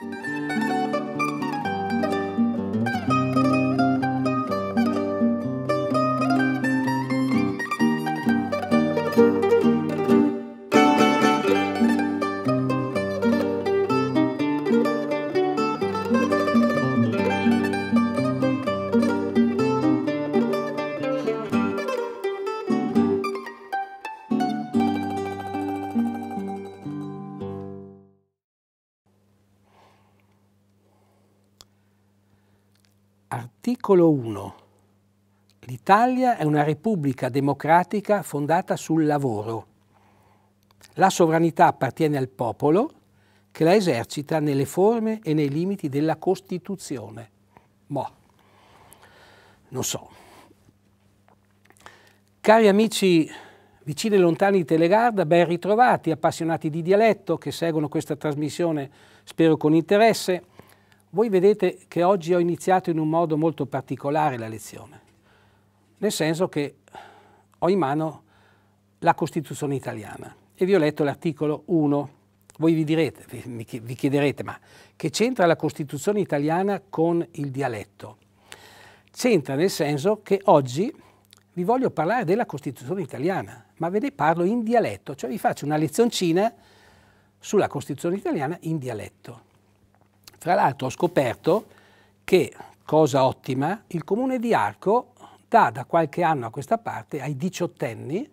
Thank you. Articolo 1. L'Italia è una repubblica democratica fondata sul lavoro. La sovranità appartiene al popolo che la esercita nelle forme e nei limiti della Costituzione. Boh, non so. Cari amici vicini e lontani di Telegarda, ben ritrovati, appassionati di dialetto che seguono questa trasmissione, spero con interesse. Voi vedete che oggi ho iniziato in un modo molto particolare la lezione, nel senso che ho in mano la Costituzione italiana e vi ho letto l'articolo 1. Voi vi direte, vi chiederete, ma che c'entra la Costituzione italiana con il dialetto? C'entra nel senso che oggi vi voglio parlare della Costituzione italiana, ma ve ne parlo in dialetto, cioè vi faccio una lezioncina sulla Costituzione italiana in dialetto. Fra l'altro ho scoperto che, cosa ottima, il comune di Arco dà da qualche anno a questa parte ai diciottenni,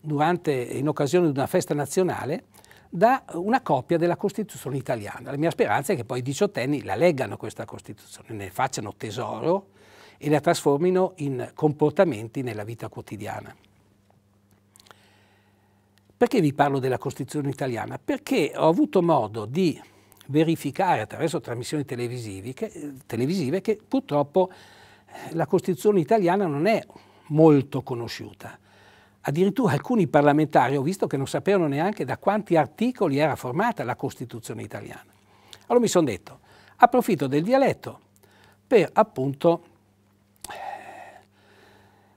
durante, in occasione di una festa nazionale, da una copia della Costituzione italiana. La mia speranza è che poi i diciottenni la leggano questa Costituzione, ne facciano tesoro e la trasformino in comportamenti nella vita quotidiana. Perché vi parlo della Costituzione italiana? Perché ho avuto modo di verificare attraverso trasmissioni televisive che, televisive che purtroppo eh, la Costituzione italiana non è molto conosciuta. Addirittura alcuni parlamentari ho visto che non sapevano neanche da quanti articoli era formata la Costituzione italiana. Allora mi sono detto, approfitto del dialetto per appunto eh,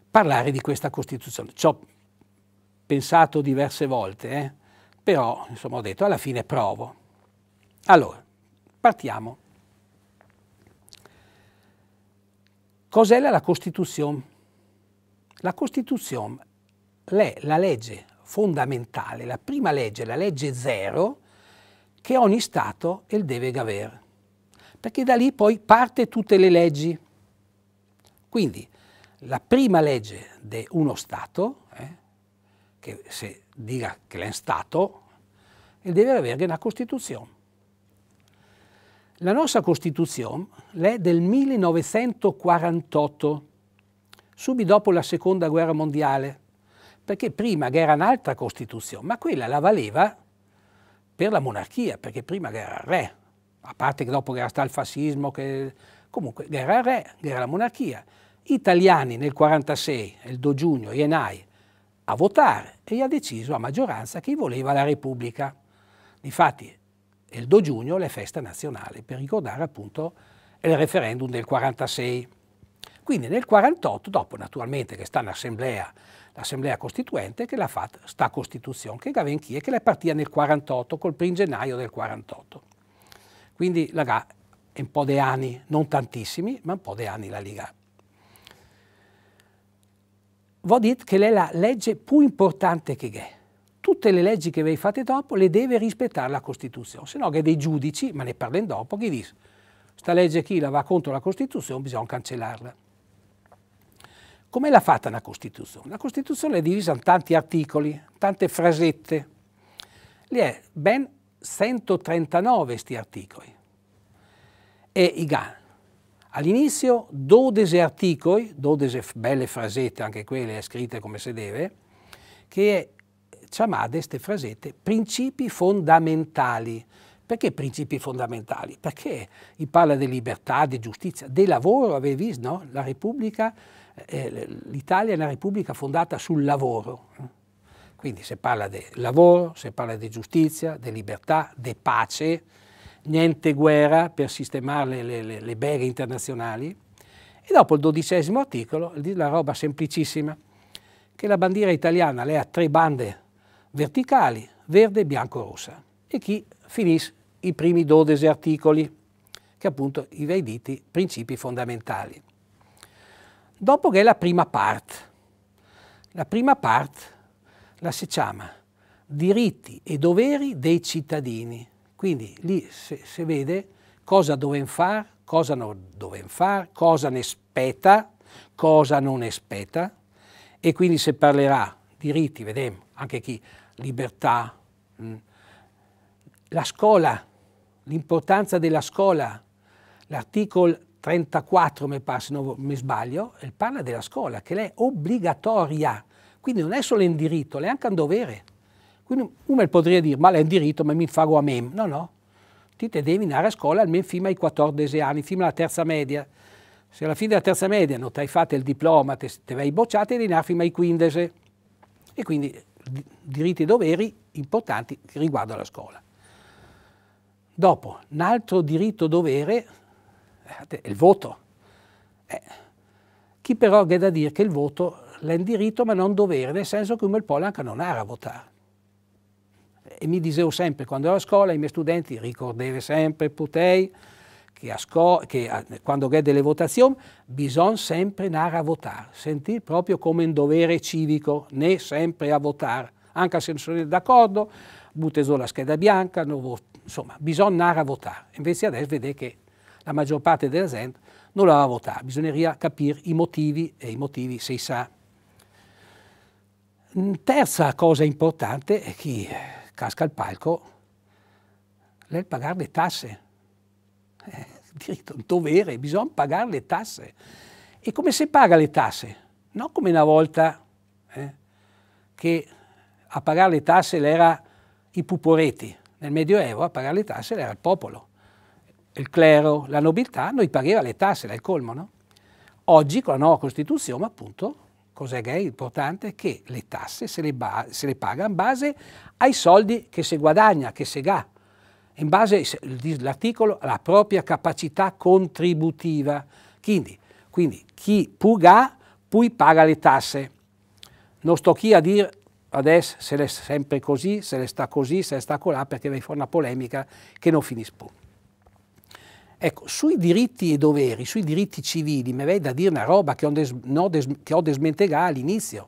parlare di questa Costituzione. Ci ho pensato diverse volte, eh? però insomma, ho detto alla fine provo. Allora, partiamo. Cos'è la Costituzione? La Costituzione è la legge fondamentale, la prima legge, la legge zero, che ogni Stato il deve avere. Perché da lì poi parte tutte le leggi. Quindi la prima legge di uno Stato, eh, che se dica che è un Stato, deve avere una Costituzione. La nostra Costituzione è del 1948, subito dopo la Seconda Guerra Mondiale, perché prima era un'altra Costituzione, ma quella la valeva per la monarchia, perché prima era il re, a parte che dopo era stato il fascismo, che... comunque che era il re, che era la monarchia. Italiani nel 1946, il 2 giugno, Ienai, a votare e ha deciso a maggioranza chi voleva la Repubblica. Difatti e il 2 giugno le feste nazionali per ricordare appunto il referendum del 46. Quindi nel 48, dopo naturalmente che sta in assemblea, l'assemblea costituente che l'ha fatta sta Costituzione, che Gaven chi è che la partita nel 48, col primo gennaio del 48. Quindi la GA è un po' di anni, non tantissimi, ma un po' di anni la Liga. Vuol dire che è la legge più importante che è tutte le leggi che voi fate dopo le deve rispettare la Costituzione, se no che dei giudici, ma ne parliamo dopo, che dice sta legge chi la va contro la Costituzione bisogna cancellarla. Come l'ha fatta la Costituzione? La Costituzione è divisa in tanti articoli, tante frasette. Lì è ben 139 sti articoli. E i GAN. All'inizio 12 articoli, 12 belle frasette, anche quelle scritte come si deve, che chiamate queste frasette principi fondamentali. Perché principi fondamentali? Perché si parla di libertà, di giustizia, di lavoro, avete visto, no? La Repubblica, eh, eh, l'Italia è una Repubblica fondata sul lavoro. Quindi se parla di lavoro, se parla di giustizia, di libertà, di pace, niente guerra per sistemare le, le, le beghe internazionali. E dopo il dodicesimo articolo, la roba semplicissima, che la bandiera italiana, lei ha tre bande verticali, verde bianco-rossa, e chi finisce i primi 12 articoli, che appunto i vei diti principi fondamentali. Dopo che è la prima parte, la prima parte la si chiama diritti e doveri dei cittadini, quindi lì si vede cosa doven fare, cosa non doven fare, cosa ne spetta, cosa non ne spetta, e quindi se parlerà diritti, vedremo anche chi libertà, mm. la scuola, l'importanza della scuola, l'articolo 34 mi, pare, se non mi sbaglio, parla della scuola, che è obbligatoria, quindi non è solo un diritto, è anche un dovere. Quindi uno potrebbe dire, ma è un diritto, ma mi fago a me. No, no, ti devi andare a scuola almeno fino ai 14 anni, fino alla terza media. Se alla fine della terza media non ti hai fatto il diploma, ti, ti vai bocciato, devi andare fino ai 15. E quindi diritti e doveri importanti riguardo alla scuola. Dopo, un altro diritto dovere eh, è il voto. Eh, chi però è da dire che il voto è un diritto ma non un dovere, nel senso che un bel po' anche non ha a votare. E mi dicevo sempre, quando ero a scuola, i miei studenti ricordavano sempre, Putei, que, as que quando c'è delle votazioni bisogna sempre andare a votare, sentire proprio come un dovere civico, né sempre a votare, anche se non sono d'accordo, butte solo la scheda bianca, insomma, bisogna andare a votare. Invece adesso vedete che la maggior parte della gente non la va a votare, bisogneria capire i motivi e i motivi si sa. Terza cosa importante è chi casca il palco, lei pagare le tasse. Eh, diritto, un dovere, bisogna pagare le tasse. E come si paga le tasse? Non come una volta eh, che a pagare le tasse era i puporeti. Nel Medioevo a pagare le tasse era il popolo. Il clero, la nobiltà, noi pagava le tasse, era il colmo, no? Oggi con la nuova Costituzione, appunto, cos'è che è importante? Che le tasse se le, se le paga in base ai soldi che si guadagna, che si ha in base all'articolo alla propria capacità contributiva. Quindi, quindi chi puga, poi paga le tasse. Non sto qui a dire adesso se è sempre così, se le sta così, se le sta colà, perché vi fa una polemica che non finisce più. Ecco, sui diritti e doveri, sui diritti civili, mi vedi da dire una roba che ho, des, no, des, che ho all'inizio.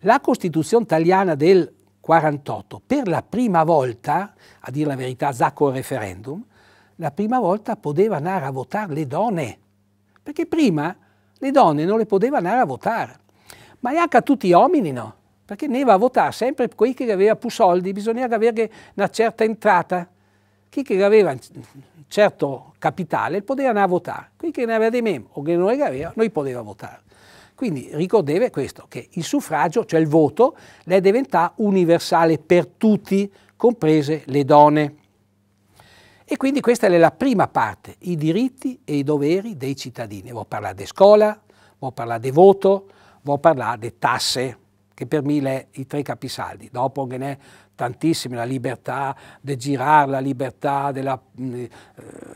La Costituzione italiana del 48. Per la prima volta, a dire la verità, Zacco al referendum, la prima volta poteva andare a votare le donne, perché prima le donne non le poteva andare a votare, ma neanche a tutti gli uomini no, perché ne va a votare sempre quelli che aveva più soldi, bisogna avere una certa entrata, chi che aveva un certo capitale poteva andare a votare, quelli che ne aveva di meno o che non aveva non poteva votare. Quindi ricordeve questo, che il suffragio, cioè il voto, è diventato universale per tutti, comprese le donne. E quindi questa è la prima parte, i diritti e i doveri dei cittadini. Vuol parlare di scuola, vuol parlare di voto, vuol parlare di tasse, che per me le i tre capisaldi. Dopo che ne tantissimi, la libertà di girare, la libertà della... Mm, eh,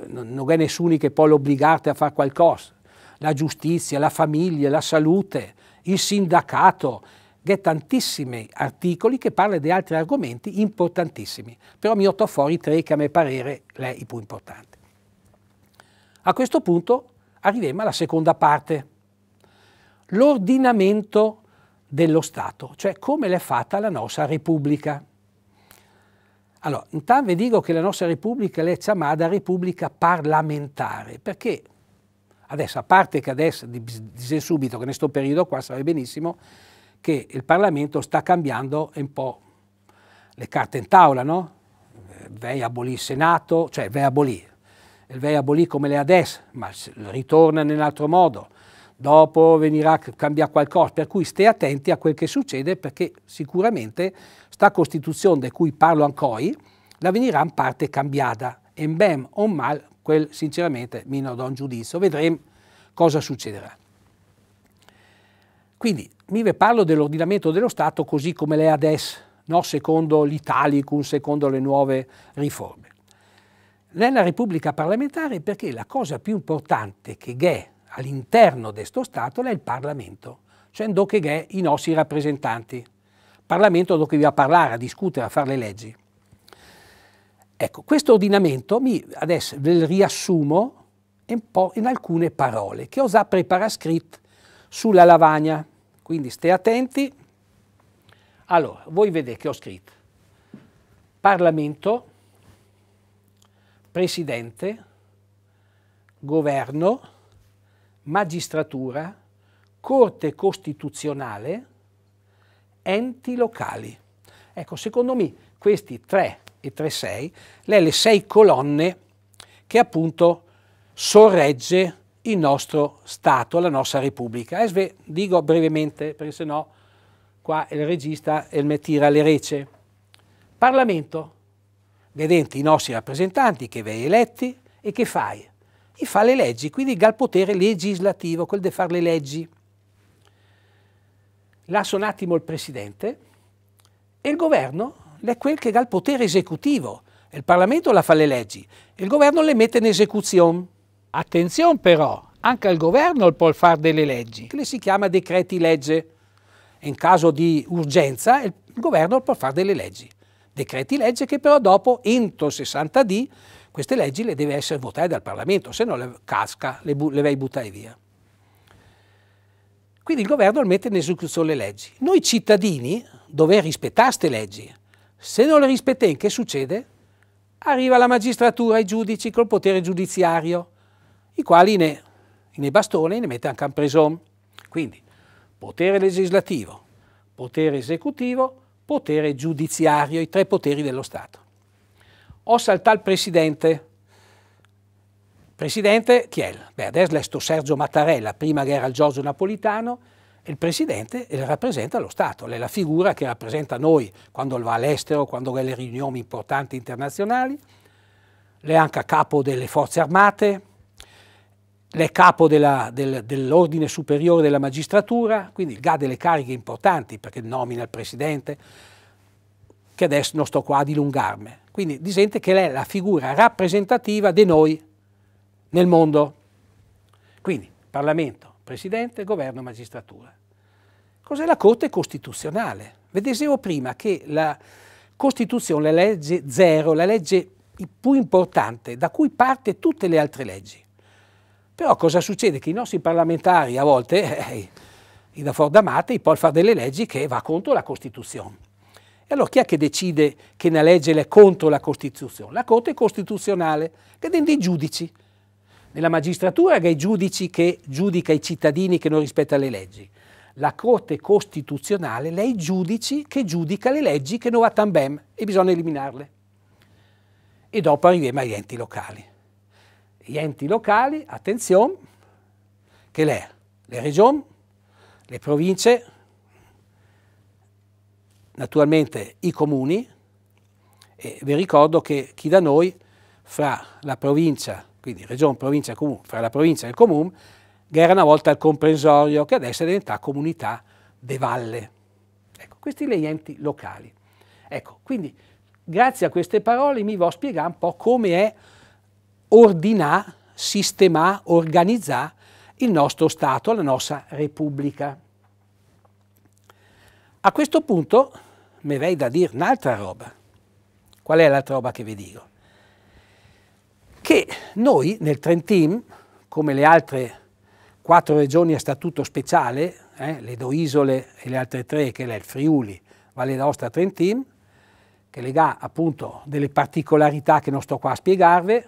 non è nessuno che può obbligarti a fare qualcosa la giustizia, la famiglia, la salute, il sindacato, che tantissimi articoli che parlano di altri argomenti importantissimi, però mi otto fuori tre che a mio parere è i più importanti. A questo punto arriviamo alla seconda parte, l'ordinamento dello Stato, cioè come l'è fatta la nostra Repubblica. Allora, intanto vi dico che la nostra Repubblica è chiamata Repubblica parlamentare, perché Adesso, a parte che adesso, dice subito che in questo periodo qua sarebbe benissimo che il Parlamento sta cambiando un po' le carte in tavola, no? Eh, vei abolì il Senato, cioè vei abolì, il vei abolì come le adesso, ma ritorna nell'altro modo, dopo venirà cambia qualcosa, per cui stai attenti a quel che succede perché sicuramente sta Costituzione di cui parlo ancora la venirà in parte cambiata e in bem o mal quel sinceramente mi non do un giudizio, vedremo cosa succederà. Quindi mi parlo dell'ordinamento dello Stato così come l'è adesso, no? secondo l'Italicum, secondo le nuove riforme. Nella Repubblica parlamentare perché la cosa più importante che è all'interno di questo Stato è il Parlamento, cioè dove è i nostri rappresentanti. Parlamento dove vi a parlare, a discutere, a fare le leggi. Ecco, questo ordinamento mi, adesso ve lo riassumo un po' in alcune parole che ho già preparascritte sulla lavagna, quindi stai attenti. Allora, voi vedete che ho scritto Parlamento, Presidente, Governo, Magistratura, Corte Costituzionale, enti locali. Ecco, secondo me questi tre e 3.6, lei le sei colonne che appunto sorregge il nostro Stato, la nostra Repubblica. Esve, dico brevemente, perché se no qua il regista mi tira le recce. Parlamento, vedente i nostri rappresentanti che vei eletti e che fai? E fa le leggi, quindi il potere legislativo, quel di fare le leggi. Là un attimo il Presidente e il Governo è quel che dà il potere esecutivo. Il Parlamento la fa le leggi, il governo le mette in esecuzione. Attenzione però, anche il governo può fare delle leggi, che le si chiama decreti legge. In caso di urgenza il governo può fare delle leggi. Decreti legge che però dopo, entro 60 D, queste leggi le deve essere votate dal Parlamento, se no le casca, le, bu- le vai buttare via. Quindi il governo mette in esecuzione le leggi. Noi cittadini dover rispettare queste leggi, se non le rispettate, che succede? Arriva la magistratura, i giudici col potere giudiziario, i quali ne, ne bastone ne mette anche un presom. Quindi potere legislativo, potere esecutivo, potere giudiziario, i tre poteri dello Stato. O saltà il presidente. Presidente, chi è? Beh, adesso l'è sto Sergio Mattarella, prima che era il Giorgio Napolitano, il Presidente rappresenta lo Stato, è la figura che rappresenta noi quando va all'estero, quando ha le riunioni importanti internazionali, lei è anche capo delle forze armate, lei è capo del, dell'ordine superiore della magistratura, quindi ha delle cariche importanti perché nomina il Presidente, che adesso non sto qua a dilungarmi. Quindi disente che lei è la figura rappresentativa di noi nel mondo. Quindi Parlamento, Presidente, governo, magistratura. Cos'è la Corte Costituzionale? Vedevo prima che la Costituzione, la legge zero, la legge più importante, da cui parte tutte le altre leggi. Però cosa succede? Che i nostri parlamentari a volte, eh, eh i da Fordamate, poi fare delle leggi che va contro la Costituzione. E allora chi è che decide che una legge è contro la Costituzione? La Corte Costituzionale, che è i giudici nella magistratura che è i giudici che giudica i cittadini che non rispettano le leggi, la Corte Costituzionale lei giudici che giudica le leggi che non va tan ben e bisogna eliminarle. E dopo arriviamo agli enti locali. Gli enti locali, attenzione, che le, le regioni, le province, naturalmente i comuni, e vi ricordo che chi da noi fra la provincia quindi regione, provincia comune, fra la provincia e il comune, che era una volta il comprensorio, che adesso è diventata comunità de valle. Ecco, questi gli enti locali. Ecco, quindi grazie a queste parole mi vo spiegare un po' come è ordinare, sistemare, organizzare il nostro Stato, la nostra Repubblica. A questo punto mi vei da dire un'altra roba. Qual è l'altra roba che vi dico? che noi nel Trentin, come le altre quattro regioni a statuto speciale, eh, le due isole e le altre tre, che è il Friuli, Valle d'Aosta, Trentin, che lega appunto delle particolarità che non sto qua a spiegarvi,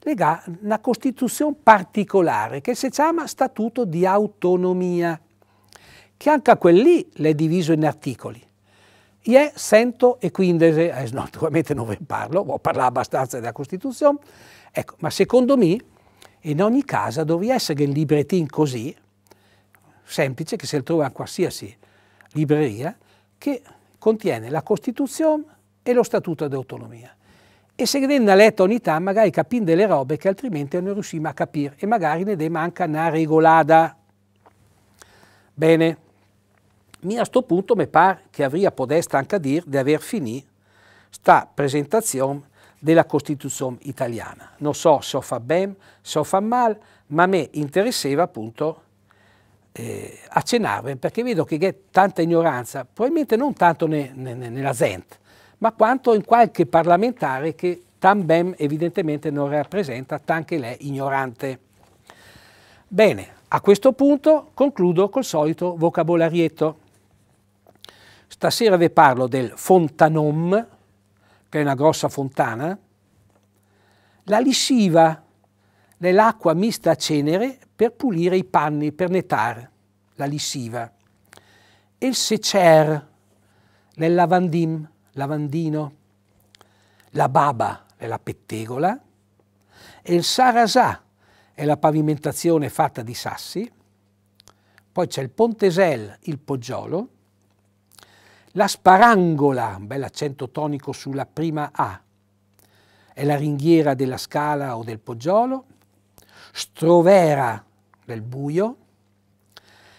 lega una costituzione particolare che si chiama Statuto di Autonomia, che anche a quel lì l'è diviso in articoli. Je 115, eh, eh, no, naturalmente non ve parlo, ho parlato abbastanza della Costituzione, ecco, ma secondo me in ogni caso dovrebbe essere un librettino così, semplice, che se lo trova in qualsiasi libreria, che contiene la Costituzione e lo Statuto di Autonomia. E se viene letta ogni tanto magari capim delle robe che altrimenti non riusciamo a capire e magari ne manca una regolata. Bene. Mi a sto punto mi pare che avria potuto anche dire di aver finito questa presentazione della Costituzione italiana. Non so se ho fatto bene, se ho fatto male, ma a me interessava appunto eh, accennarvi perché vedo che c'è tanta ignoranza, probabilmente non tanto ne, ne, nella ZENT, ma quanto in qualche parlamentare che tambem evidentemente non rappresenta, tan che lei ignorante. Bene, a questo punto concludo col solito vocabolarietto. Stasera vi parlo del fontanom, che è una grossa fontana, la lessiva, nell'acqua mista a cenere per pulire i panni, per netare la lissiva, e il secer, nel lavandim, lavandino, la baba, nella pettegola, e il sarasà, è la pavimentazione fatta di sassi, poi c'è il pontesel, il poggiolo, la sparangola, un bel accento tonico sulla prima A, è la ringhiera della scala o del poggiolo, strovera del buio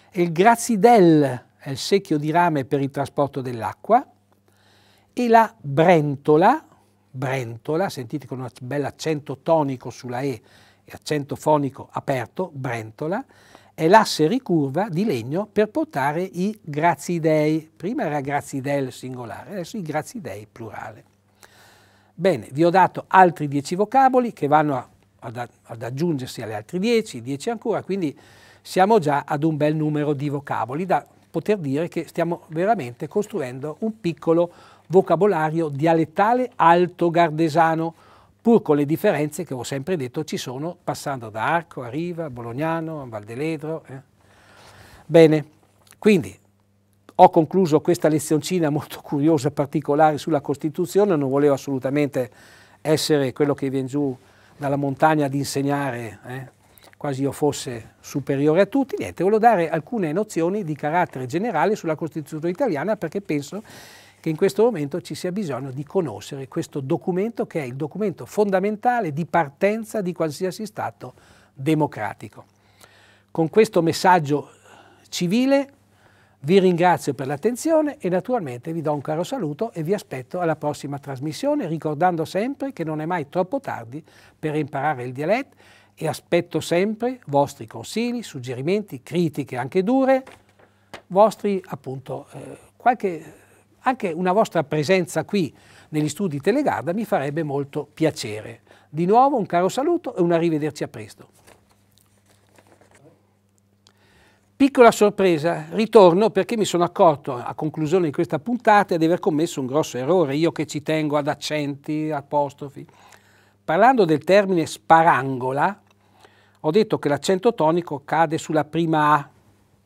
e il grazidel è il secchio di rame per il trasporto dell'acqua e la brentola, brentola, sentite con un bel accento tonico sulla E e accento fonico aperto, brentola, è l'asse ricurva di legno per portare i grazidei. Prima era grazidel singolare, adesso i grazidei plurale. Bene, vi ho dato altri dieci vocaboli che vanno a, ad, ad, aggiungersi alle altre dieci, dieci ancora, quindi siamo già ad un bel numero di vocaboli da poter dire che stiamo veramente costruendo un piccolo vocabolario dialettale alto gardesano, pur con le differenze che ho sempre detto ci sono passando da Arco a Riva, Bolognano, Valdeledro. Eh. Bene, quindi ho concluso questa lezioncina molto curiosa e particolare sulla Costituzione, non volevo assolutamente essere quello che viene giù dalla montagna ad insegnare, eh, quasi io fosse superiore a tutti, niente, volevo dare alcune nozioni di carattere generale sulla Costituzione italiana perché penso che in questo momento ci sia bisogno di conoscere questo documento che è il documento fondamentale di partenza di qualsiasi Stato democratico. Con questo messaggio civile vi ringrazio per l'attenzione e naturalmente vi do un caro saluto e vi aspetto alla prossima trasmissione ricordando sempre che non è mai troppo tardi per imparare il dialetto e aspetto sempre vostri consigli, suggerimenti, critiche anche dure, vostri appunto eh, qualche anche una vostra presenza qui negli studi Telegarda mi farebbe molto piacere. Di nuovo un caro saluto e un arrivederci a presto. Piccola sorpresa, ritorno perché mi sono accorto a conclusione di questa puntata di aver commesso un grosso errore, io che ci tengo ad accenti, apostrofi. Parlando del termine sparangola, ho detto che l'accento tonico cade sulla prima A,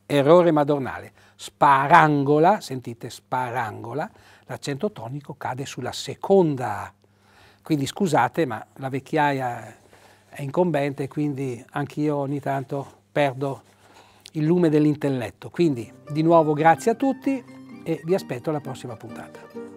errore madornale sparangola, sentite sparangola, l'accento tonico cade sulla seconda A. Quindi scusate, ma la vecchiaia è incombente, quindi anch'io ogni tanto perdo il lume dell'intelletto. Quindi di nuovo grazie a tutti e vi aspetto alla prossima puntata.